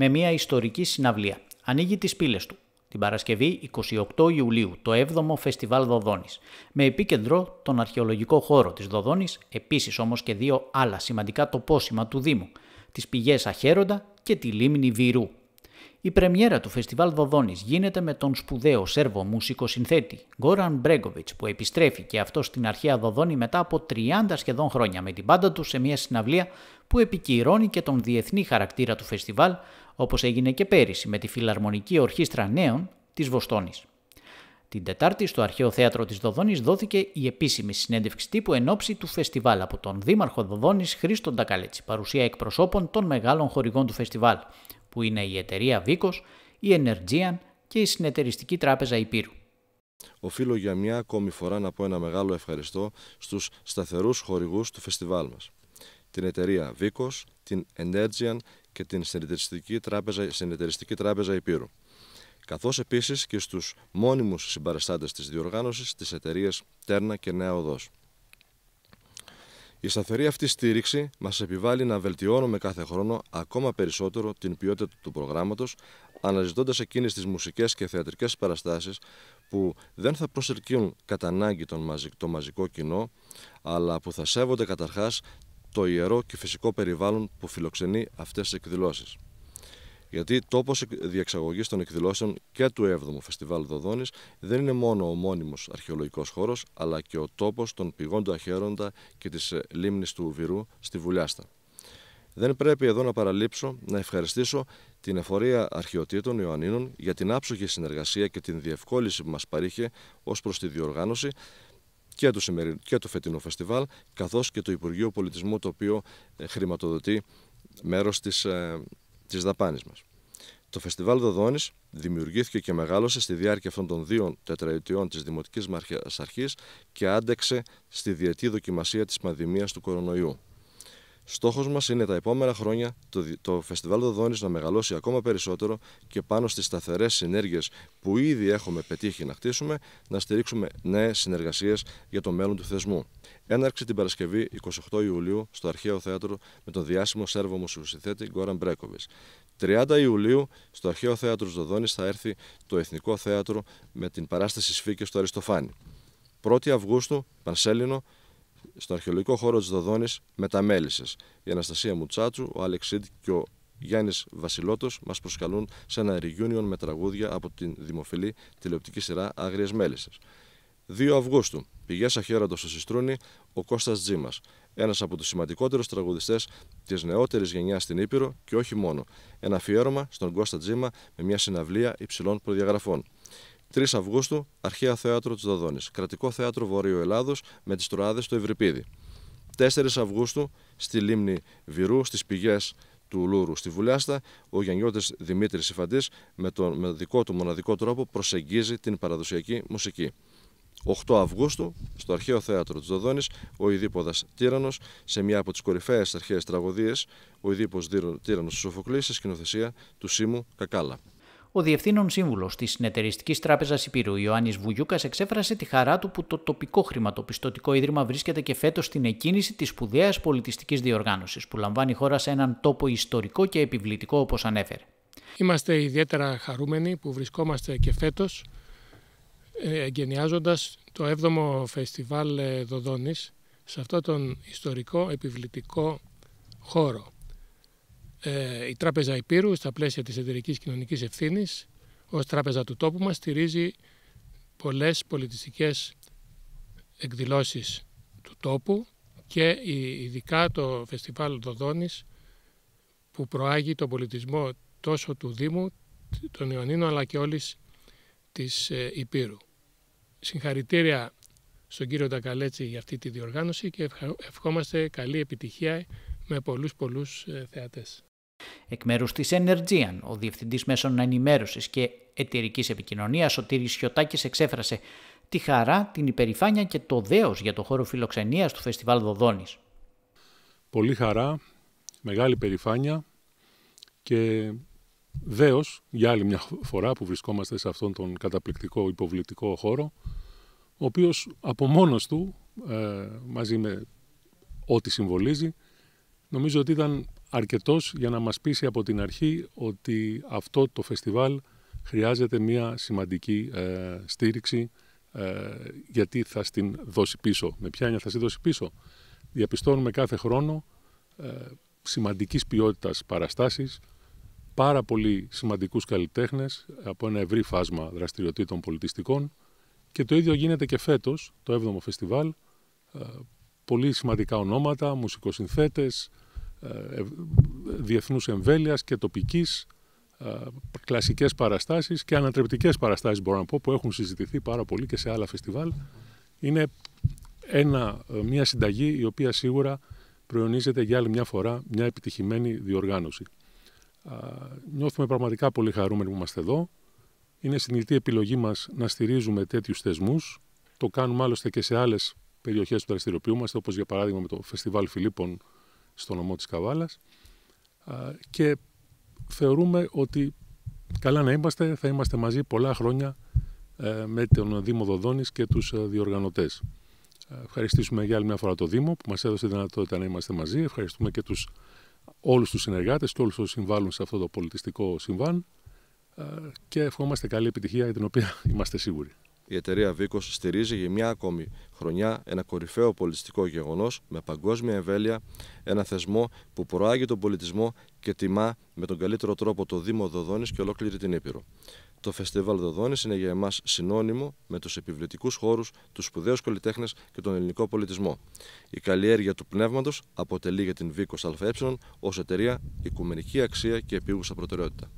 με μια ιστορική συναυλία. Ανοίγει τις πύλες του την Παρασκευή 28 Ιουλίου, το 7ο Φεστιβάλ Δοδόνης, με επίκεντρο τον αρχαιολογικό χώρο της Δοδόνης, επίσης όμως και δύο άλλα σημαντικά τοπόσημα του Δήμου, τις πηγές Αχέροντα και τη λίμνη Βυρού. Η πρεμιέρα του Φεστιβάλ Δοδόνης γίνεται με τον σπουδαίο Σέρβο μουσικοσυνθέτη Γκόραν Μπρέγκοβιτς που επιστρέφει και αυτό στην αρχαία Δοδόνη μετά από 30 σχεδόν χρόνια με την πάντα του σε μια συναυλία που επικυρώνει και τον διεθνή χαρακτήρα του φεστιβάλ Όπως έγινε και πέρυσι με τη Φιλαρμονική Ορχήστρα Νέων της Βοστόνης. Την Τετάρτη στο Αρχαίο Θέατρο της Δοδόνης δόθηκε η επίσημη συνέντευξη τύπου εν ώψη του φεστιβάλ από τον Δήμαρχο Δοδόνης Χρήστον Τακαλέτσι, παρουσία εκπροσώπων των μεγάλων χορηγών του φεστιβάλ, που είναι η εταιρεία Βίκος, η Energian και η Συνεταιριστική Τράπεζα Υπήρου. Οφείλω για μια ακόμη φορά να πω ένα μεγάλο ευχαριστώ στους σταθερούς χορηγούς του φεστιβάλ μας. Την εταιρεία Βίκος, την Energian και την Συνεταιριστική Τράπεζα, Συνεταιριστική Τράπεζα Υπήρου. Καθώς επίσης και στους μόνιμους συμπαραστάτες της διοργάνωσης της εταιρείας Τέρνα και Νέα Οδός. Η σταθερή αυτή στήριξη μας επιβάλλει να βελτιώνουμε κάθε χρόνο ακόμα περισσότερο την ποιότητα του προγράμματος, αναζητώντας εκείνες τις μουσικές και θεατρικές παραστάσεις που δεν θα προσελκύουν κατά ανάγκη το μαζικό κοινό, αλλά που θα σέβονται καταρχάς το ιερό και φυσικό περιβάλλον που φιλοξενεί αυτές τις εκδηλώσεις. Γιατί τόπος διεξαγωγής των εκδηλώσεων και του 7ου Φεστιβάλ Δοδόνης δεν είναι μόνο ο μόνιμος αρχαιολογικός χώρος, αλλά και ο τόπος των πηγών του Αχαίροντα και της ε, λίμνης του Βυρού στη Βουλιάστα. Δεν πρέπει εδώ να παραλείψω να ευχαριστήσω την εφορία αρχαιοτήτων Ιωαννίνων για την άψογη συνεργασία και την διευκόλυνση που μας παρήχε ως προς τη διοργάνωση και το, το φετινό φεστιβάλ, καθώς και το Υπουργείο Πολιτισμού το οποίο ε, χρηματοδοτεί μέρος της, ε, της δαπάνης μας. Το Φεστιβάλ Δοδόνης δημιουργήθηκε και μεγάλωσε στη διάρκεια αυτών των δύο τετραετιών της Δημοτικής Αρχής και άντεξε στη διετή δοκιμασία της πανδημίας του κορονοϊού. Στόχος μας είναι τα επόμενα χρόνια το, το Φεστιβάλ Δοδόνης να μεγαλώσει ακόμα περισσότερο και πάνω στις σταθερές συνέργειες που ήδη έχουμε πετύχει να χτίσουμε, να στηρίξουμε νέες συνεργασίες για το μέλλον του θεσμού. Έναρξε την Παρασκευή 28 Ιουλίου στο Αρχαίο Θέατρο με τον διάσημο Σέρβο μουσικοσυνθέτη Γκόραν Μπρέκοβιτ. 30 Ιουλίου στο Αρχαίο Θέατρο Δοδόνης θα έρθει το Εθνικό Θέατρο με την παράσταση Σφίκες στο Αριστοφάνη. 1η Αυγούστου, Πανσέλινο, στο αρχαιολογικό χώρο της Δοδόνης μεταμέλησες. Η Αναστασία Μουτσάτσου, ο Αλεξίδ και ο Γιάννης Βασιλότος μας προσκαλούν σε ένα reunion με τραγούδια από την δημοφιλή τηλεοπτική σειρά Άγριες Μέλισσες. 2 Αυγούστου, πηγές αχαίρατο στο Συστρούνι, ο Κώστας Τζίμας, ένας από τους σημαντικότερους τραγουδιστές της νεότερης γενιάς στην Ήπειρο και όχι μόνο. Ένα αφιέρωμα στον Κώστα Τζίμα με μια συναυλία υψηλών προδιαγραφών. 3 Αυγούστου, Αρχαία Θέατρο της Δοδόνη, Κρατικό Θέατρο Βορείου Ελλάδος με τις Τροάδε του Ευρυπίδη. 4 Αυγούστου, στη λίμνη Βυρού, στις πηγές του Λούρου στη Βουλιάστα, ο Γιαννιώτης Δημήτρης Ιφαντής με τον με δικό του μοναδικό τρόπο προσεγγίζει την παραδοσιακή μουσική. 8 Αυγούστου, στο Αρχαίο Θέατρο της Δοδόνη, ο Ιδίποδας Τύρανος, σε μια από τις κορυφαίες αρχαίες τραγωδίες, ο ιδίπος τύρανο του σε σκηνοθεσία του Σίμου Κακάλα. Ο Διευθύνων Σύμβουλος της Συνεταιριστικής Τράπεζας Υπήρου Ιωάννης Βουγιούκας εξέφρασε τη χαρά του που το τοπικό χρηματοπιστωτικό ίδρυμα βρίσκεται και φέτος στην εκκίνηση της σπουδαίας πολιτιστικής διοργάνωσης που λαμβάνει η χώρα σε έναν τόπο ιστορικό και επιβλητικό όπως ανέφερε. Είμαστε ιδιαίτερα χαρούμενοι που βρισκόμαστε και φέτος ε, εγκαινιάζοντας το 7ο Φεστιβάλ ε, Δοδόνης σε αυτόν τον ιστορικό επιβλητικό χώρο. Ε, η Τράπεζα Υπήρου στα πλαίσια της εταιρικής κοινωνικής ευθύνης ως τράπεζα του τόπου μας στηρίζει πολλές πολιτιστικές εκδηλώσεις του τόπου και ειδικά το Φεστιβάλ Δοδόνης που προάγει τον πολιτισμό τόσο του Δήμου, των Ιωνίνων αλλά και όλης της ε, Υπήρου. Συγχαρητήρια στον κύριο Τακαλέτσι για αυτή τη διοργάνωση και ευχόμαστε καλή επιτυχία με πολλούς πολλούς ε, θεατές. Εκ μέρους της Energian, ο Διευθυντής Μέσων Ενημέρωσης και Εταιρικής Επικοινωνίας, ο Τύρης Χιωτάκης, εξέφρασε τη χαρά, την υπερηφάνεια και το δέος για το χώρο φιλοξενίας του Φεστιβάλ Δοδόνης. Πολύ χαρά, μεγάλη υπερηφάνεια και δέος για άλλη μια φορά που βρισκόμαστε σε αυτόν τον καταπληκτικό υποβλητικό χώρο ο οποίος από μόνος του ε, μαζί με ό,τι συμβολίζει Νομίζω ότι ήταν αρκετός για να μας πείσει από την αρχή ότι αυτό το φεστιβάλ χρειάζεται μια σημαντική ε, στήριξη ε, γιατί θα στην δώσει πίσω. Με ποια έννοια θα στην δώσει πίσω. Διαπιστώνουμε κάθε χρόνο ε, σημαντικής ποιότητας παραστάσεις, πάρα πολύ σημαντικούς καλλιτέχνες από ένα ευρύ φάσμα δραστηριοτήτων πολιτιστικών και το ίδιο γίνεται και φέτος, το 7ο φεστιβάλ, ε, πολύ σημαντικά ονόματα, μουσικοσυνθέτες, ε, διεθνούς εμβέλειας και τοπικής, ε, κλασικές παραστάσεις και ανατρεπτικές παραστάσεις μπορώ να πω που έχουν συζητηθεί πάρα πολύ και σε άλλα φεστιβάλ. Είναι ένα, ε, μια συνταγή η οποία σίγουρα προϊονίζεται για άλλη μια φορά μια επιτυχημένη διοργάνωση. Νιώθουμε πραγματικά πολύ χαρούμενοι που είμαστε εδώ. Είναι συνειδητή επιλογή μας να στηρίζουμε τέτοιους θεσμούς. Το κάνουμε άλλωστε και σε άλλες περιοχές που δραστηριοποιούμαστε, όπως για παράδειγμα με το Φεστιβάλ Φιλίππων στο νομό της Καβάλας. Και θεωρούμε ότι καλά να είμαστε, θα είμαστε μαζί πολλά χρόνια ε, με τον Δήμο Δοδόνης και τους ε, διοργανωτές. Ευχαριστήσουμε για άλλη μια φορά το Δήμο που μας έδωσε τη δυνατότητα να είμαστε μαζί. Ευχαριστούμε και τους, όλους τους συνεργάτες και όλους όσους συμβάλλουν σε αυτό το πολιτιστικό συμβάν και ευχόμαστε καλή επιτυχία για την οποία είμαστε σίγουροι η εταιρεία Βίκος στηρίζει για μια ακόμη χρονιά ένα κορυφαίο πολιτιστικό γεγονός με παγκόσμια ευέλεια, ένα θεσμό που προάγει τον πολιτισμό και τιμά με τον καλύτερο τρόπο το Δήμο Δοδόνης και ολόκληρη την Ήπειρο. Το Φεστιβάλ Δοδόνης είναι για εμάς συνώνυμο με τους επιβλητικούς χώρους, τους σπουδαίους καλλιτέχνες και τον ελληνικό πολιτισμό. Η καλλιέργεια του πνεύματος αποτελεί για την Βίκος ΑΕ ως εταιρεία οικουμενική αξία και επίγουσα προτεραιότητα.